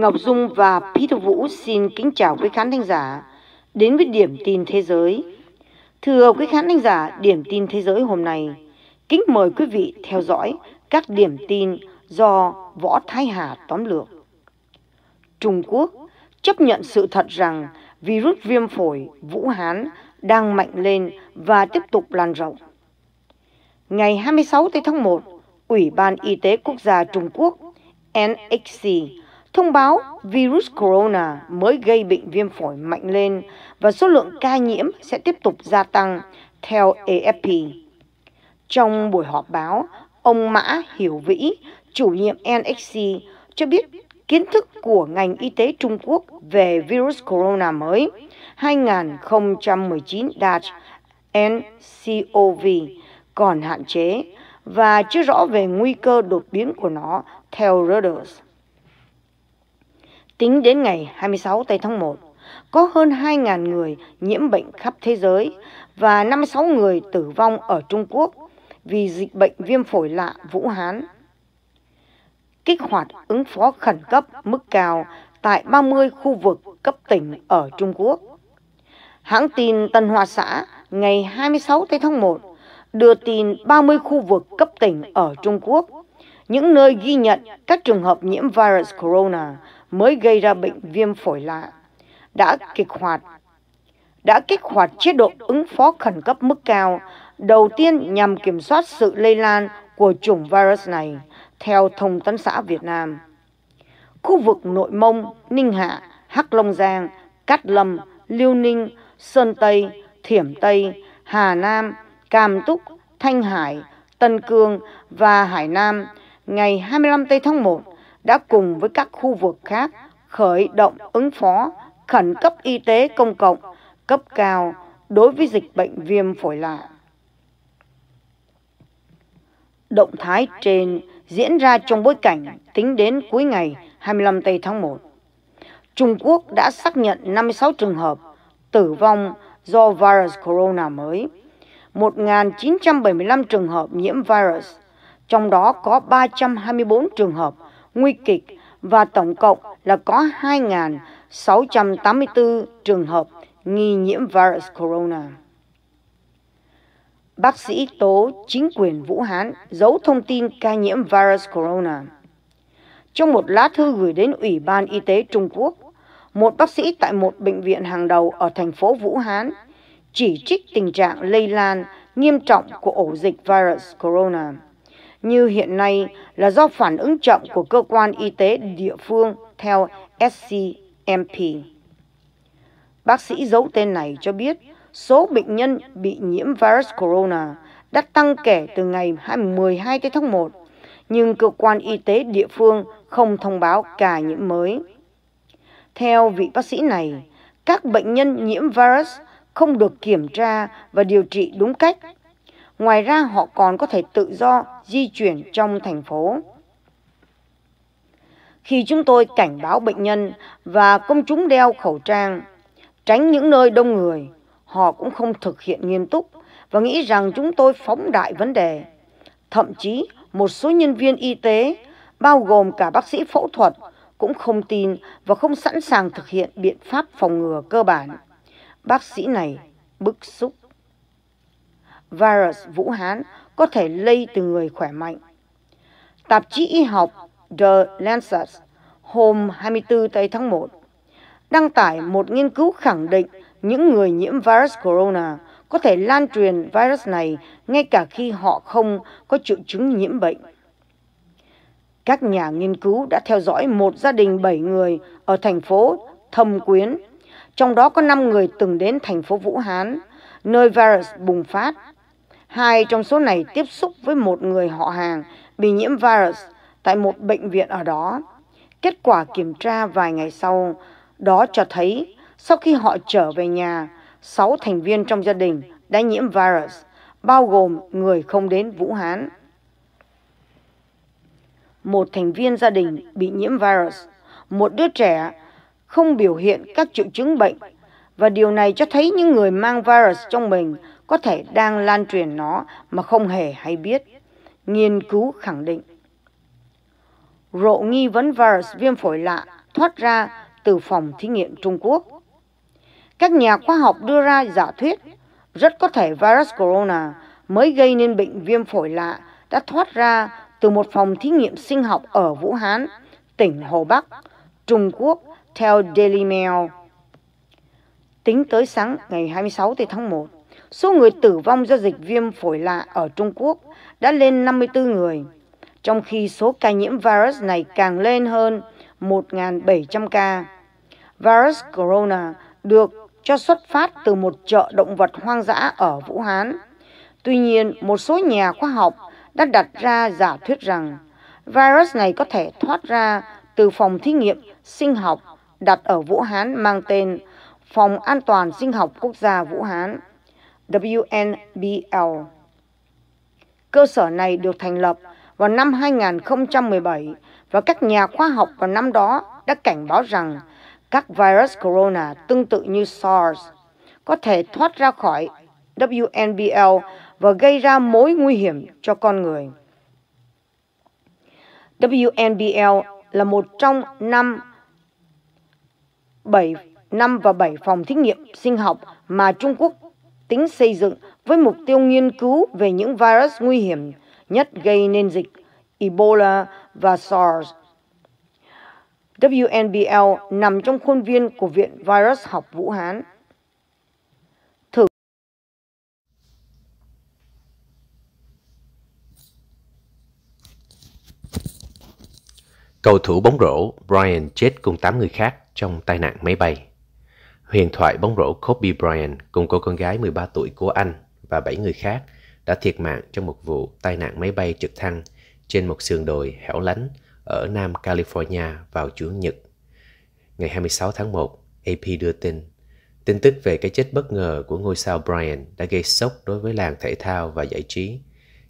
Ngọc Dung và Peter Vũ xin kính chào quý khán thính giả đến với điểm tin thế giới. Thưa quý khán thính giả, điểm tin thế giới hôm nay, kính mời quý vị theo dõi các điểm tin do Võ Thái Hà tóm lược. Trung Quốc chấp nhận sự thật rằng virus viêm phổi Vũ Hán đang mạnh lên và tiếp tục lan rộng. Ngày 26 tháng 1, Ủy ban Y tế Quốc gia Trung Quốc NXC thông báo virus corona mới gây bệnh viêm phổi mạnh lên và số lượng ca nhiễm sẽ tiếp tục gia tăng, theo AFP. Trong buổi họp báo, ông Mã Hiểu Vĩ, chủ nhiệm NXC, cho biết kiến thức của ngành y tế Trung Quốc về virus corona mới 2019 DART ncov còn hạn chế và chưa rõ về nguy cơ đột biến của nó theo Reuters. Tính đến ngày 26 tây tháng 1, có hơn 2.000 người nhiễm bệnh khắp thế giới và 56 người tử vong ở Trung Quốc vì dịch bệnh viêm phổi lạ Vũ Hán. Kích hoạt ứng phó khẩn cấp mức cao tại 30 khu vực cấp tỉnh ở Trung Quốc. Hãng tin Tân Hoa Xã ngày 26 tháng 1 đưa tin 30 khu vực cấp tỉnh ở Trung Quốc, những nơi ghi nhận các trường hợp nhiễm virus corona mới gây ra bệnh viêm phổi lạ, đã kịch hoạt đã kích hoạt chế độ ứng phó khẩn cấp mức cao, đầu tiên nhằm kiểm soát sự lây lan của chủng virus này, theo Thông tấn xã Việt Nam. Khu vực Nội Mông, Ninh Hạ, Hắc Long Giang, Cát Lâm, Liêu Ninh, Sơn Tây, Thiểm Tây, Hà Nam, Cam Túc, Thanh Hải, Tân Cương và Hải Nam ngày 25 Tây tháng 1 đã cùng với các khu vực khác khởi động ứng phó khẩn cấp y tế công cộng cấp cao đối với dịch bệnh viêm phổi lạ. Động thái trên diễn ra trong bối cảnh tính đến cuối ngày 25 tây tháng 1. Trung Quốc đã xác nhận 56 trường hợp tử vong do virus corona mới, 1.975 trường hợp nhiễm virus, trong đó có 324 trường hợp nguy kịch và tổng cộng là có 2.684 trường hợp nghi nhiễm virus corona. Bác sĩ tố chính quyền Vũ Hán giấu thông tin ca nhiễm virus corona. Trong một lá thư gửi đến Ủy ban Y tế Trung Quốc, một bác sĩ tại một bệnh viện hàng đầu ở thành phố Vũ Hán chỉ trích tình trạng lây lan nghiêm trọng của ổ dịch virus corona như hiện nay là do phản ứng chậm của cơ quan y tế địa phương theo SCMP. Bác sĩ giấu tên này cho biết số bệnh nhân bị nhiễm virus corona đã tăng kể từ ngày 12 tháng 1, nhưng cơ quan y tế địa phương không thông báo ca nhiễm mới. Theo vị bác sĩ này, các bệnh nhân nhiễm virus không được kiểm tra và điều trị đúng cách Ngoài ra họ còn có thể tự do di chuyển trong thành phố. Khi chúng tôi cảnh báo bệnh nhân và công chúng đeo khẩu trang, tránh những nơi đông người, họ cũng không thực hiện nghiêm túc và nghĩ rằng chúng tôi phóng đại vấn đề. Thậm chí một số nhân viên y tế, bao gồm cả bác sĩ phẫu thuật, cũng không tin và không sẵn sàng thực hiện biện pháp phòng ngừa cơ bản. Bác sĩ này bức xúc virus Vũ Hán có thể lây từ người khỏe mạnh. Tạp chí y học The Lancet hôm 24 tây tháng 1 đăng tải một nghiên cứu khẳng định những người nhiễm virus corona có thể lan truyền virus này ngay cả khi họ không có triệu chứng nhiễm bệnh. Các nhà nghiên cứu đã theo dõi một gia đình 7 người ở thành phố Thâm Quyến, trong đó có 5 người từng đến thành phố Vũ Hán, nơi virus bùng phát Hai trong số này tiếp xúc với một người họ hàng bị nhiễm virus tại một bệnh viện ở đó. Kết quả kiểm tra vài ngày sau đó cho thấy sau khi họ trở về nhà, sáu thành viên trong gia đình đã nhiễm virus, bao gồm người không đến Vũ Hán. Một thành viên gia đình bị nhiễm virus, một đứa trẻ không biểu hiện các triệu chứng bệnh và điều này cho thấy những người mang virus trong mình có thể đang lan truyền nó mà không hề hay biết. Nghiên cứu khẳng định. Rộ nghi vấn virus viêm phổi lạ thoát ra từ phòng thí nghiệm Trung Quốc. Các nhà khoa học đưa ra giả thuyết rất có thể virus corona mới gây nên bệnh viêm phổi lạ đã thoát ra từ một phòng thí nghiệm sinh học ở Vũ Hán, tỉnh Hồ Bắc, Trung Quốc theo Daily Mail. Tính tới sáng ngày 26 tháng 1, Số người tử vong do dịch viêm phổi lạ ở Trung Quốc đã lên 54 người, trong khi số ca nhiễm virus này càng lên hơn 1.700 ca. Virus corona được cho xuất phát từ một chợ động vật hoang dã ở Vũ Hán. Tuy nhiên, một số nhà khoa học đã đặt ra giả thuyết rằng virus này có thể thoát ra từ phòng thí nghiệm sinh học đặt ở Vũ Hán mang tên Phòng An toàn Sinh học Quốc gia Vũ Hán. WNBL. Cơ sở này được thành lập vào năm 2017 và các nhà khoa học vào năm đó đã cảnh báo rằng các virus corona tương tự như SARS có thể thoát ra khỏi WNBL và gây ra mối nguy hiểm cho con người. WNBL là một trong năm 7 năm và 7 phòng thí nghiệm sinh học mà Trung Quốc tính xây dựng với mục tiêu nghiên cứu về những virus nguy hiểm nhất gây nên dịch Ebola và SARS. WNBL nằm trong khuôn viên của Viện Virus học Vũ Hán. Thử Cầu thủ bóng rổ Brian chết cùng 8 người khác trong tai nạn máy bay. Huyền thoại bóng rổ Kobe Bryant cùng cô con gái 13 tuổi của anh và 7 người khác đã thiệt mạng trong một vụ tai nạn máy bay trực thăng trên một sườn đồi hẻo lánh ở Nam California vào Chủ nhật. Ngày 26 tháng 1, AP đưa tin Tin tức về cái chết bất ngờ của ngôi sao Bryant đã gây sốc đối với làng thể thao và giải trí.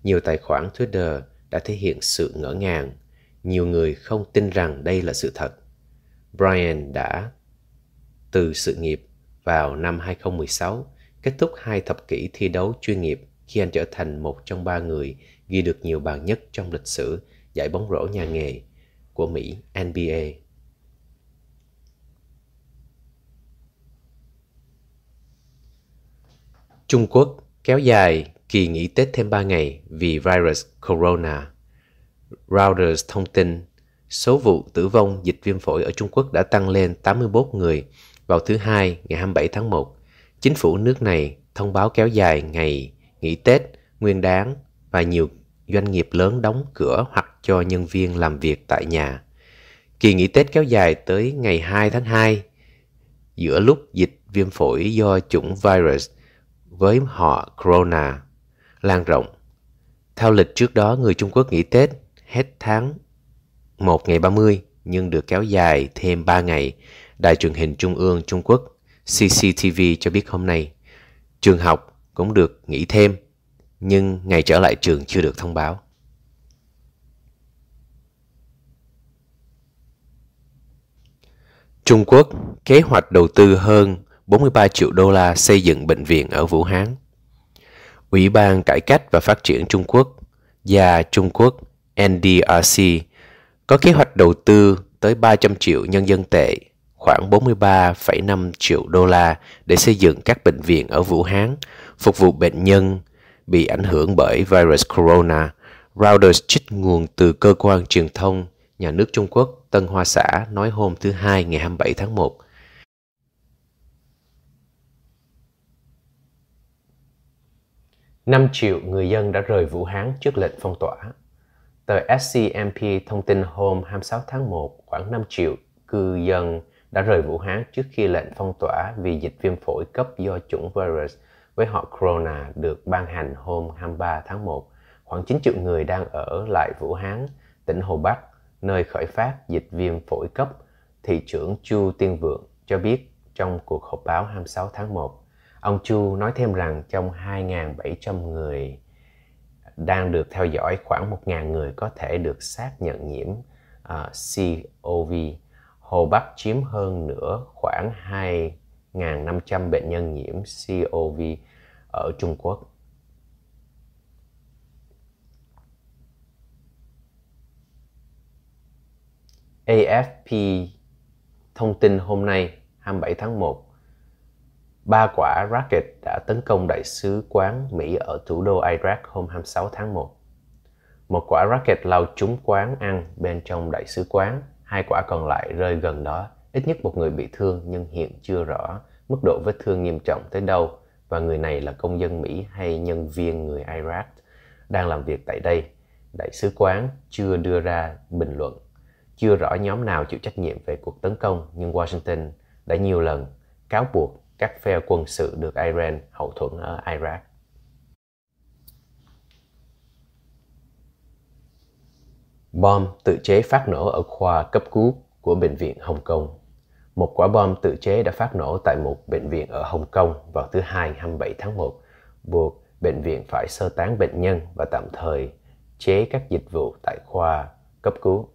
Nhiều tài khoản Twitter đã thể hiện sự ngỡ ngàng. Nhiều người không tin rằng đây là sự thật. Brian đã từ sự nghiệp vào năm 2016, kết thúc hai thập kỷ thi đấu chuyên nghiệp khi anh trở thành một trong ba người ghi được nhiều bàn nhất trong lịch sử giải bóng rổ nhà nghề của Mỹ NBA. Trung Quốc kéo dài kỳ nghỉ Tết thêm 3 ngày vì virus corona. Reuters thông tin số vụ tử vong dịch viêm phổi ở Trung Quốc đã tăng lên 81 người vào thứ Hai, ngày 27 tháng 1, chính phủ nước này thông báo kéo dài ngày nghỉ Tết, nguyên đáng và nhiều doanh nghiệp lớn đóng cửa hoặc cho nhân viên làm việc tại nhà. Kỳ nghỉ Tết kéo dài tới ngày 2 tháng 2, giữa lúc dịch viêm phổi do chủng virus với họ corona lan rộng. Theo lịch trước đó, người Trung Quốc nghỉ Tết hết tháng 1 ngày 30 nhưng được kéo dài thêm 3 ngày Đài truyền hình Trung ương Trung Quốc CCTV cho biết hôm nay, trường học cũng được nghỉ thêm, nhưng ngày trở lại trường chưa được thông báo. Trung Quốc kế hoạch đầu tư hơn 43 triệu đô la xây dựng bệnh viện ở Vũ Hán. Ủy ban Cải cách và Phát triển Trung Quốc và Trung Quốc NDRC có kế hoạch đầu tư tới 300 triệu nhân dân tệ khoảng 43,5 triệu đô la để xây dựng các bệnh viện ở Vũ Hán, phục vụ bệnh nhân bị ảnh hưởng bởi virus corona. Reuters trích nguồn từ cơ quan truyền thông nhà nước Trung Quốc Tân Hoa Xã nói hôm thứ Hai ngày 27 tháng 1. Năm triệu người dân đã rời Vũ Hán trước lệnh phong tỏa. Tờ SCMP thông tin hôm 26 tháng 1 khoảng 5 triệu cư dân đã rời Vũ Hán trước khi lệnh phong tỏa vì dịch viêm phổi cấp do chủng virus với họ Corona được ban hành hôm 23 tháng 1. Khoảng 9 triệu người đang ở lại Vũ Hán, tỉnh Hồ Bắc, nơi khởi phát dịch viêm phổi cấp, thị trưởng Chu Tiên Vượng cho biết trong cuộc họp báo 26 tháng 1. Ông Chu nói thêm rằng trong 2.700 người đang được theo dõi khoảng 1.000 người có thể được xác nhận nhiễm uh, à, COV Hồ Bắc chiếm hơn nửa khoảng 2.500 bệnh nhân nhiễm COV ở Trung Quốc. AFP thông tin hôm nay 27 tháng 1 ba quả rocket đã tấn công đại sứ quán Mỹ ở thủ đô Iraq hôm 26 tháng 1. Một quả rocket lao trúng quán ăn bên trong đại sứ quán hai quả còn lại rơi gần đó, ít nhất một người bị thương nhưng hiện chưa rõ mức độ vết thương nghiêm trọng tới đâu và người này là công dân Mỹ hay nhân viên người Iraq đang làm việc tại đây. Đại sứ quán chưa đưa ra bình luận, chưa rõ nhóm nào chịu trách nhiệm về cuộc tấn công nhưng Washington đã nhiều lần cáo buộc các phe quân sự được Iran hậu thuẫn ở Iraq. Bom tự chế phát nổ ở khoa cấp cứu của Bệnh viện Hồng Kông. Một quả bom tự chế đã phát nổ tại một bệnh viện ở Hồng Kông vào thứ Hai 27 tháng 1, buộc bệnh viện phải sơ tán bệnh nhân và tạm thời chế các dịch vụ tại khoa cấp cứu.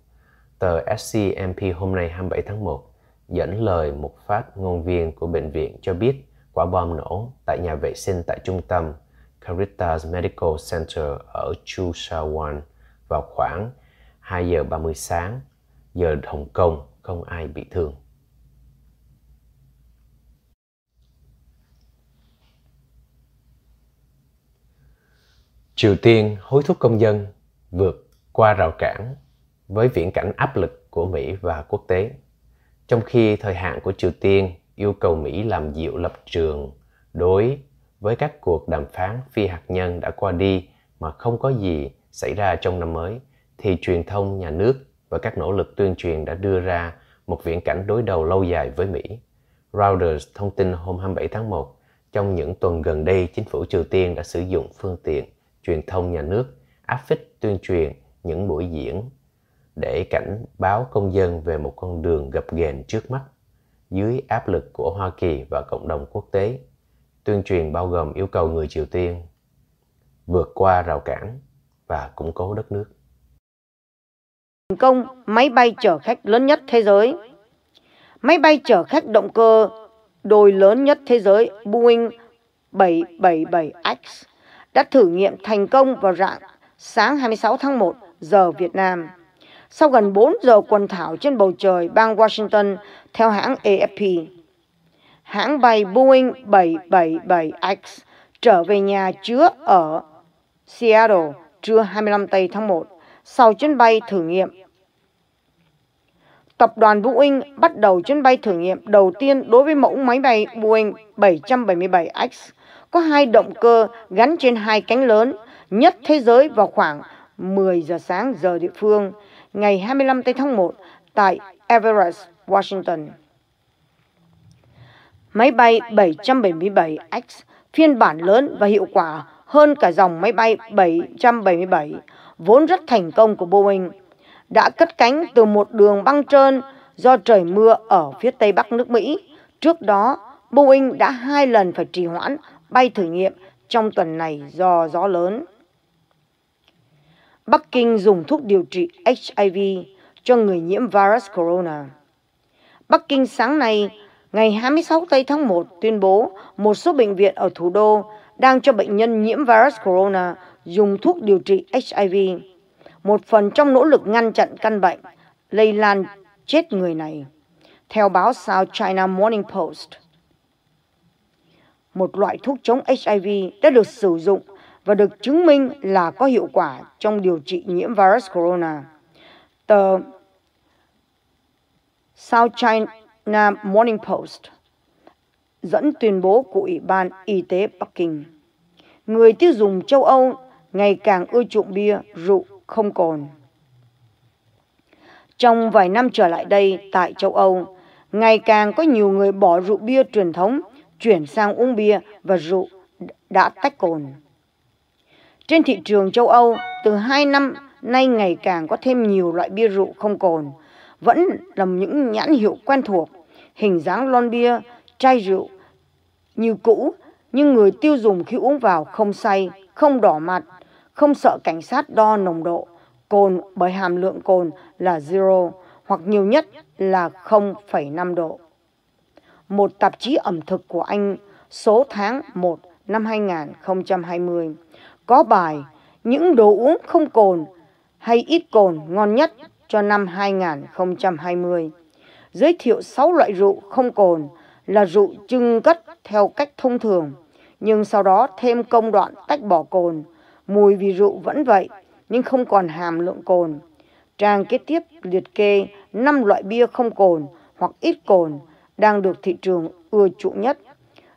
Tờ SCMP hôm nay 27 tháng 1 dẫn lời một phát ngôn viên của bệnh viện cho biết quả bom nổ tại nhà vệ sinh tại trung tâm Caritas Medical Center ở Chu Sa Wan vào khoảng 2 giờ 30 sáng, giờ Hồng Kông không ai bị thương. Triều Tiên hối thúc công dân vượt qua rào cản với viễn cảnh áp lực của Mỹ và quốc tế. Trong khi thời hạn của Triều Tiên yêu cầu Mỹ làm dịu lập trường đối với các cuộc đàm phán phi hạt nhân đã qua đi mà không có gì xảy ra trong năm mới thì truyền thông nhà nước và các nỗ lực tuyên truyền đã đưa ra một viễn cảnh đối đầu lâu dài với Mỹ. Reuters thông tin hôm 27 tháng 1, trong những tuần gần đây, chính phủ Triều Tiên đã sử dụng phương tiện truyền thông nhà nước áp phích tuyên truyền những buổi diễn để cảnh báo công dân về một con đường gập ghềnh trước mắt dưới áp lực của Hoa Kỳ và cộng đồng quốc tế. Tuyên truyền bao gồm yêu cầu người Triều Tiên vượt qua rào cản và củng cố đất nước thành công máy bay chở khách lớn nhất thế giới. Máy bay chở khách động cơ đồi lớn nhất thế giới Boeing 777X đã thử nghiệm thành công vào rạng sáng 26 tháng 1 giờ Việt Nam. Sau gần 4 giờ quần thảo trên bầu trời bang Washington theo hãng AFP, hãng bay Boeing 777X trở về nhà chứa ở Seattle trưa 25 tây tháng 1 sau chuyến bay thử nghiệm. Tập đoàn Boeing bắt đầu chuyến bay thử nghiệm đầu tiên đối với mẫu máy bay Boeing 777X có hai động cơ gắn trên hai cánh lớn nhất thế giới vào khoảng 10 giờ sáng giờ địa phương ngày 25 tháng 1 tại Everett, Washington. Máy bay 777X phiên bản lớn và hiệu quả hơn cả dòng máy bay 777 vốn rất thành công của Boeing đã cất cánh từ một đường băng trơn do trời mưa ở phía tây bắc nước Mỹ. Trước đó, Boeing đã hai lần phải trì hoãn bay thử nghiệm trong tuần này do gió lớn. Bắc Kinh dùng thuốc điều trị HIV cho người nhiễm virus corona. Bắc Kinh sáng nay, ngày 26 tây tháng 1, tuyên bố một số bệnh viện ở thủ đô đang cho bệnh nhân nhiễm virus corona dùng thuốc điều trị HIV, một phần trong nỗ lực ngăn chặn căn bệnh lây lan chết người này, theo báo South China Morning Post. Một loại thuốc chống HIV đã được sử dụng và được chứng minh là có hiệu quả trong điều trị nhiễm virus corona. Tờ South China Morning Post dẫn tuyên bố của Ủy ban Y tế Bắc Kinh. Người tiêu dùng châu Âu ngày càng ưa chuộng bia, rượu, không còn. Trong vài năm trở lại đây tại châu Âu, ngày càng có nhiều người bỏ rượu bia truyền thống, chuyển sang uống bia và rượu đã tách cồn. Trên thị trường châu Âu, từ hai năm nay ngày càng có thêm nhiều loại bia rượu không cồn, vẫn là những nhãn hiệu quen thuộc, hình dáng lon bia, chai rượu như cũ, nhưng người tiêu dùng khi uống vào không say, không đỏ mặt, không sợ cảnh sát đo nồng độ cồn bởi hàm lượng cồn là zero hoặc nhiều nhất là 0,5 độ. Một tạp chí ẩm thực của Anh số tháng 1 năm 2020 có bài Những đồ uống không cồn hay ít cồn ngon nhất cho năm 2020 giới thiệu 6 loại rượu không cồn là rượu trưng cất theo cách thông thường nhưng sau đó thêm công đoạn tách bỏ cồn mùi vì rượu vẫn vậy, nhưng không còn hàm lượng cồn. Trang kết tiếp liệt kê 5 loại bia không cồn hoặc ít cồn đang được thị trường ưa chuộng nhất.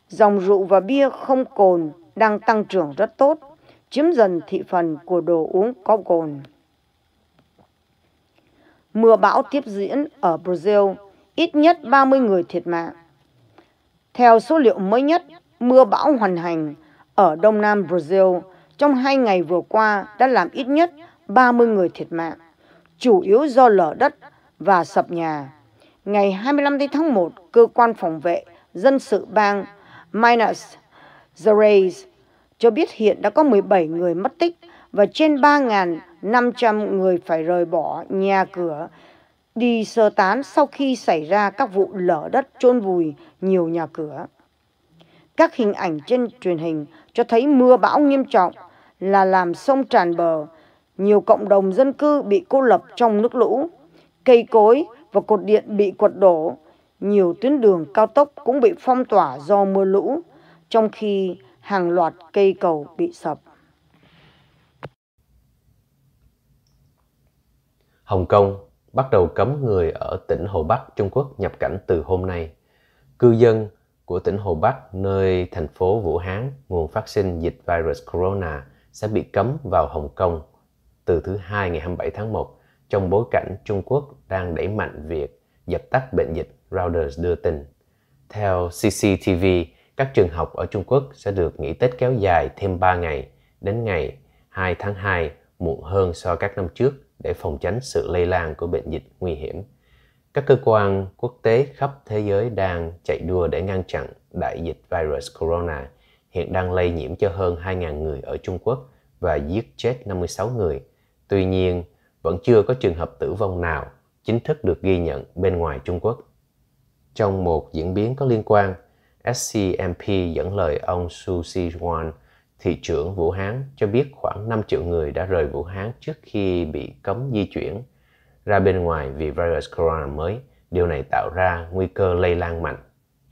Dòng rượu và bia không cồn đang tăng trưởng rất tốt, chiếm dần thị phần của đồ uống có cồn. Mưa bão tiếp diễn ở Brazil, ít nhất 30 người thiệt mạng. Theo số liệu mới nhất, mưa bão hoàn hành ở đông nam Brazil trong hai ngày vừa qua đã làm ít nhất 30 người thiệt mạng, chủ yếu do lở đất và sập nhà. Ngày 25 tháng 1, cơ quan phòng vệ dân sự bang Minas Gerais cho biết hiện đã có 17 người mất tích và trên 3.500 người phải rời bỏ nhà cửa đi sơ tán sau khi xảy ra các vụ lở đất chôn vùi nhiều nhà cửa. Các hình ảnh trên truyền hình cho thấy mưa bão nghiêm trọng là làm sông tràn bờ, nhiều cộng đồng dân cư bị cô lập trong nước lũ, cây cối và cột điện bị quật đổ, nhiều tuyến đường cao tốc cũng bị phong tỏa do mưa lũ, trong khi hàng loạt cây cầu bị sập. Hồng Kông bắt đầu cấm người ở tỉnh Hồ Bắc Trung Quốc nhập cảnh từ hôm nay. Cư dân của tỉnh Hồ Bắc, nơi thành phố Vũ Hán, nguồn phát sinh dịch virus corona, sẽ bị cấm vào Hồng Kông từ thứ hai ngày 27 tháng 1 trong bối cảnh Trung Quốc đang đẩy mạnh việc dập tắt bệnh dịch, Reuters đưa tin. Theo CCTV, các trường học ở Trung Quốc sẽ được nghỉ Tết kéo dài thêm 3 ngày đến ngày 2 tháng 2 muộn hơn so các năm trước để phòng tránh sự lây lan của bệnh dịch nguy hiểm. Các cơ quan quốc tế khắp thế giới đang chạy đua để ngăn chặn đại dịch virus corona hiện đang lây nhiễm cho hơn 2.000 người ở Trung Quốc và giết chết 56 người. Tuy nhiên, vẫn chưa có trường hợp tử vong nào chính thức được ghi nhận bên ngoài Trung Quốc. Trong một diễn biến có liên quan, SCMP dẫn lời ông Su Xiwan, thị trưởng Vũ Hán, cho biết khoảng 5 triệu người đã rời Vũ Hán trước khi bị cấm di chuyển ra bên ngoài vì virus corona mới. Điều này tạo ra nguy cơ lây lan mạnh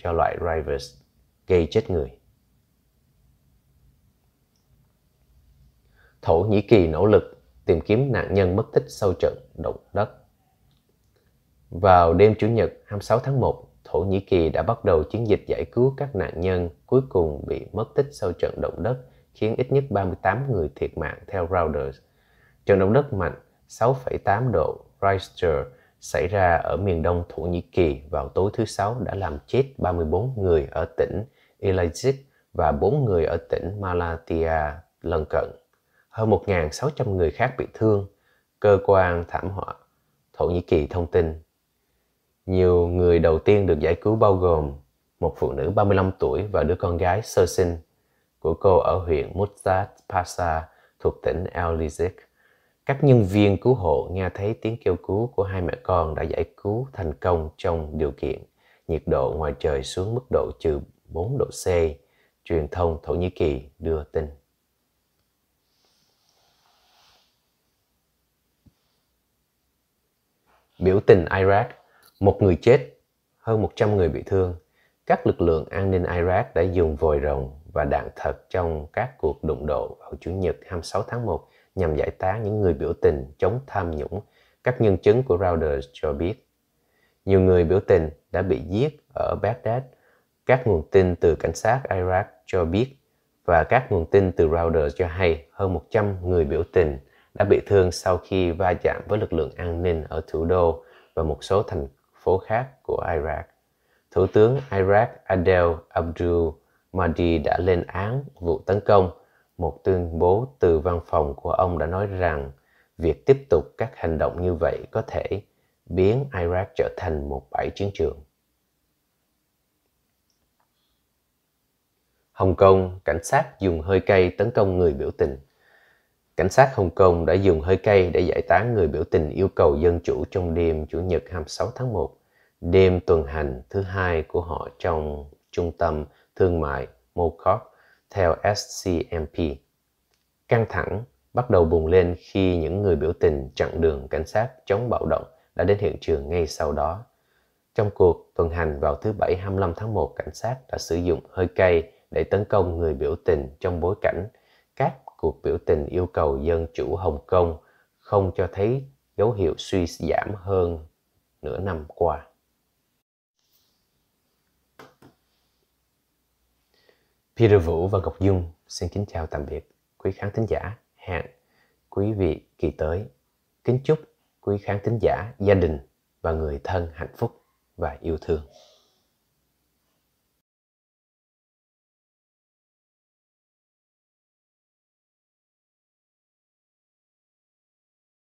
cho loại virus gây chết người. Thổ Nhĩ Kỳ nỗ lực tìm kiếm nạn nhân mất tích sau trận động đất. Vào đêm Chủ nhật 26 tháng 1, Thổ Nhĩ Kỳ đã bắt đầu chiến dịch giải cứu các nạn nhân cuối cùng bị mất tích sau trận động đất, khiến ít nhất 38 người thiệt mạng theo Reuters. Trận động đất mạnh 6,8 độ Richter xảy ra ở miền đông Thổ Nhĩ Kỳ vào tối thứ Sáu đã làm chết 34 người ở tỉnh Elazig và 4 người ở tỉnh Malatya lân cận hơn 1.600 người khác bị thương, cơ quan thảm họa, Thổ Nhĩ Kỳ thông tin. Nhiều người đầu tiên được giải cứu bao gồm một phụ nữ 35 tuổi và đứa con gái sơ sinh của cô ở huyện Mutsat Pasha thuộc tỉnh El Các nhân viên cứu hộ nghe thấy tiếng kêu cứu của hai mẹ con đã giải cứu thành công trong điều kiện nhiệt độ ngoài trời xuống mức độ trừ 4 độ C, truyền thông Thổ Nhĩ Kỳ đưa tin. biểu tình Iraq, một người chết, hơn 100 người bị thương. Các lực lượng an ninh Iraq đã dùng vòi rồng và đạn thật trong các cuộc đụng độ vào Chủ nhật 26 tháng 1 nhằm giải tán những người biểu tình chống tham nhũng, các nhân chứng của Reuters cho biết. Nhiều người biểu tình đã bị giết ở Baghdad. Các nguồn tin từ cảnh sát Iraq cho biết và các nguồn tin từ Reuters cho hay hơn 100 người biểu tình đã bị thương sau khi va chạm với lực lượng an ninh ở thủ đô và một số thành phố khác của Iraq. Thủ tướng Iraq Adel Abdul Mahdi đã lên án vụ tấn công. Một tuyên bố từ văn phòng của ông đã nói rằng việc tiếp tục các hành động như vậy có thể biến Iraq trở thành một bãi chiến trường. Hồng Kông, cảnh sát dùng hơi cay tấn công người biểu tình cảnh sát Hồng Kông đã dùng hơi cay để giải tán người biểu tình yêu cầu dân chủ trong đêm Chủ nhật 26 tháng 1, đêm tuần hành thứ hai của họ trong trung tâm thương mại Mokok, theo SCMP. Căng thẳng bắt đầu bùng lên khi những người biểu tình chặn đường cảnh sát chống bạo động đã đến hiện trường ngay sau đó. Trong cuộc tuần hành vào thứ Bảy 25 tháng 1, cảnh sát đã sử dụng hơi cay để tấn công người biểu tình trong bối cảnh các cuộc biểu tình yêu cầu dân chủ Hồng Kông không cho thấy dấu hiệu suy giảm hơn nửa năm qua. Peter Vũ và Ngọc Dung xin kính chào tạm biệt quý khán thính giả hẹn quý vị kỳ tới. Kính chúc quý khán thính giả gia đình và người thân hạnh phúc và yêu thương.